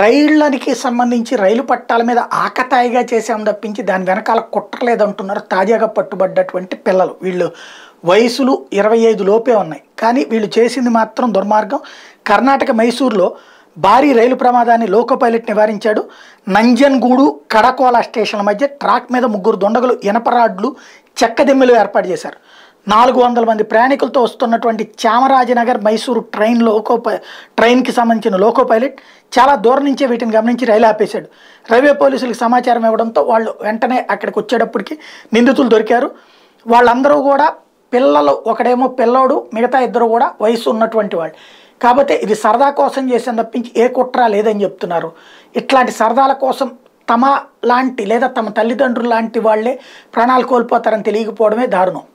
రైళ్ళకి సంబంధించి రైలు పట్టాల మీద ఆకతాయిగా చేసాం తప్పించి దాని వెనకాల కుట్టలేదంటున్నారు తాజాగా పట్టుబడ్డటువంటి పిల్లలు వీళ్ళు వయసులు ఇరవై ఐదు లోపే ఉన్నాయి కానీ వీళ్ళు చేసింది మాత్రం దుర్మార్గం కర్ణాటక మైసూరులో భారీ రైలు ప్రమాదాన్ని లోకో పైలట్ నివారించాడు నంజన్గూడు కడకోల స్టేషన్ల మధ్య ట్రాక్ మీద ముగ్గురు దొండగలు ఇనపరాడ్లు చెక్కదెమ్మెలు ఏర్పాటు చేశారు నాలుగు వందల మంది ప్రయాణికులతో వస్తున్నటువంటి చామరాజనగర్ మైసూరు ట్రైన్ లోకో ట్రైన్కి సంబంధించిన లోకో పైలట్ చాలా దూరం నుంచే వీటిని గమనించి రైలు ఆపేశాడు రైల్వే పోలీసులకు సమాచారం ఇవ్వడంతో వాళ్ళు వెంటనే అక్కడికి వచ్చేటప్పటికి నిందితులు దొరికారు వాళ్ళందరూ కూడా పిల్లలు ఒకడేమో పిల్లోడు మిగతా ఇద్దరు కూడా వయసు ఉన్నటువంటి వాళ్ళు కాకపోతే ఇది సరదా కోసం చేసిన తప్పించి ఏ కుట్ర లేదని చెప్తున్నారు ఇట్లాంటి సరదాల కోసం తమ లాంటి లేదా తమ తల్లిదండ్రులు లాంటి వాళ్ళే ప్రాణాలు కోల్పోతారని తెలియకపోవడమే దారుణం